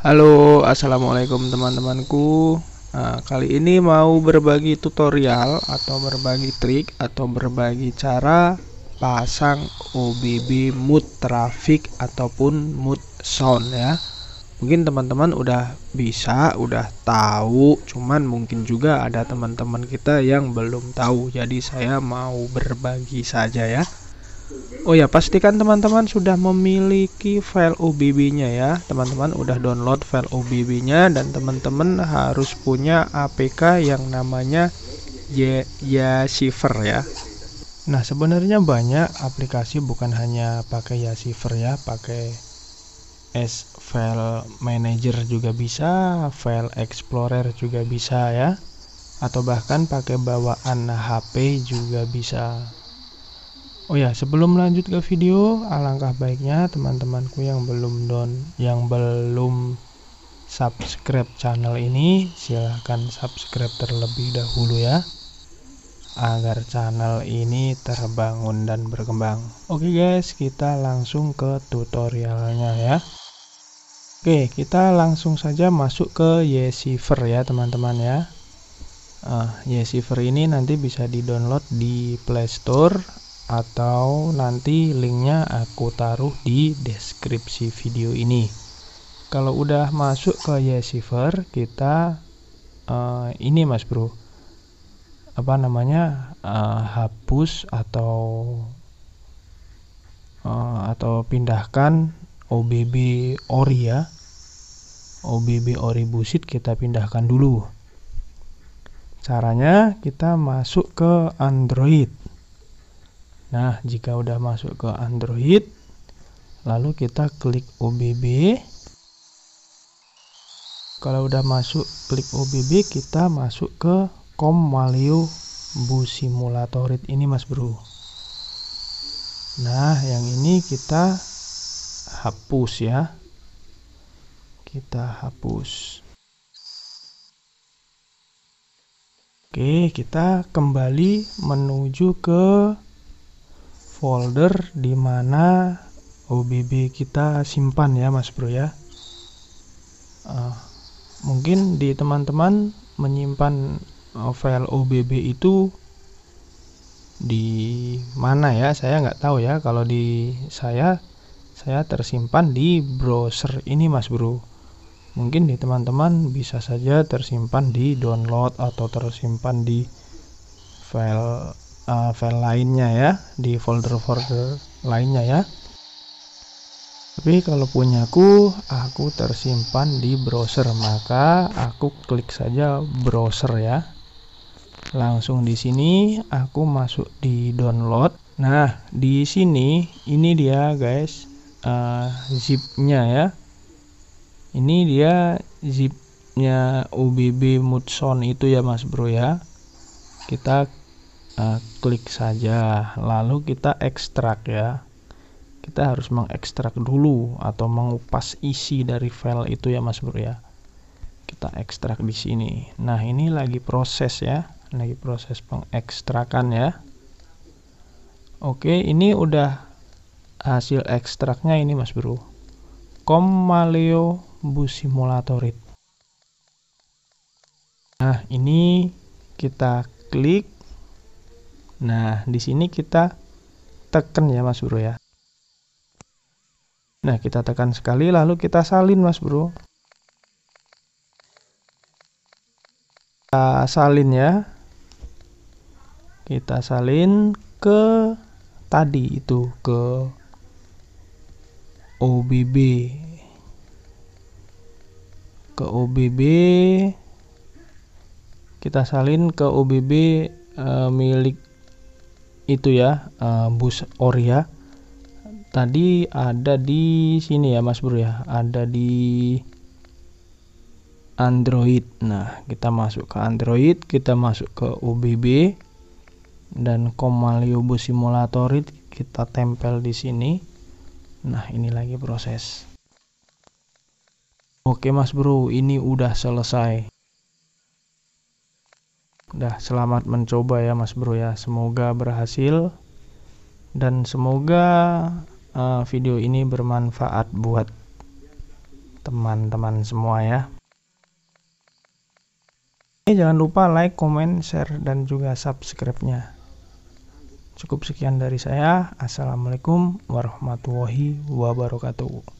Halo assalamualaikum teman-temanku nah, kali ini mau berbagi tutorial atau berbagi trik atau berbagi cara pasang OBB mood traffic ataupun mood sound ya mungkin teman-teman udah bisa udah tahu cuman mungkin juga ada teman-teman kita yang belum tahu jadi saya mau berbagi saja ya Oh ya, pastikan teman-teman sudah memiliki file OBB-nya ya. Teman-teman udah download file OBB-nya dan teman-teman harus punya APK yang namanya ya ya. Nah, sebenarnya banyak aplikasi bukan hanya pakai Yasiver ya, pakai S file manager juga bisa, file explorer juga bisa ya. Atau bahkan pakai bawaan HP juga bisa. Oh ya, sebelum lanjut ke video, alangkah baiknya teman-temanku yang belum don, yang belum subscribe channel ini, silahkan subscribe terlebih dahulu ya, agar channel ini terbangun dan berkembang. Oke guys, kita langsung ke tutorialnya ya. Oke, kita langsung saja masuk ke Yesiver ya teman-teman ya. Uh, ah, Yesiver ini nanti bisa di-download di Play Store atau nanti linknya aku taruh di deskripsi video ini kalau udah masuk ke Yesiver kita uh, ini mas bro apa namanya uh, hapus atau uh, atau pindahkan OBB ori ya OBB ori busit kita pindahkan dulu caranya kita masuk ke Android Nah, jika udah masuk ke Android, lalu kita klik OBB. Kalau udah masuk klik OBB, kita masuk ke Commaleo Bu Simulatorit ini, Mas Bro. Nah, yang ini kita hapus ya. Kita hapus. Oke, kita kembali menuju ke folder di mana OBB kita simpan ya Mas Bro ya. Uh, mungkin di teman-teman menyimpan file OBB itu di mana ya? Saya nggak tahu ya. Kalau di saya saya tersimpan di browser ini Mas Bro. Mungkin di teman-teman bisa saja tersimpan di download atau tersimpan di file uh, file lainnya ya di folder-folder lainnya ya tapi kalau punyaku aku tersimpan di browser maka aku klik saja browser ya langsung di sini aku masuk di download nah di sini ini dia guys uh, zipnya ya ini dia zipnya UBB Mudson itu ya mas bro ya kita kita eh, klik saja lalu kita ekstrak ya kita harus mengekstrak dulu atau mengupas isi dari file itu ya mas bro ya kita ekstrak di sini nah ini lagi proses ya lagi proses pengekstrakan ya oke ini udah hasil ekstraknya ini mas bro Commaleo busimulatorit nah ini kita klik Nah, di sini kita tekan ya Mas Bro ya. Nah, kita tekan sekali lalu kita salin Mas Bro. Kita salin ya. Kita salin ke tadi itu ke OBB ke OBB kita salin ke OBB e, eh, milik itu ya eh, bus Oria tadi ada di sini ya Mas Bro ya ada di Android nah kita masuk ke Android kita masuk ke UBB dan Komalio bus simulatorit kita tempel di sini nah ini lagi proses Oke Mas Bro ini udah selesai Dah, selamat mencoba ya Mas Bro ya. Semoga berhasil dan semoga uh, video ini bermanfaat buat teman-teman semua ya. Ini eh, jangan lupa like, comment, share dan juga subscribe-nya. Cukup sekian dari saya. Assalamualaikum warahmatullahi wabarakatuh.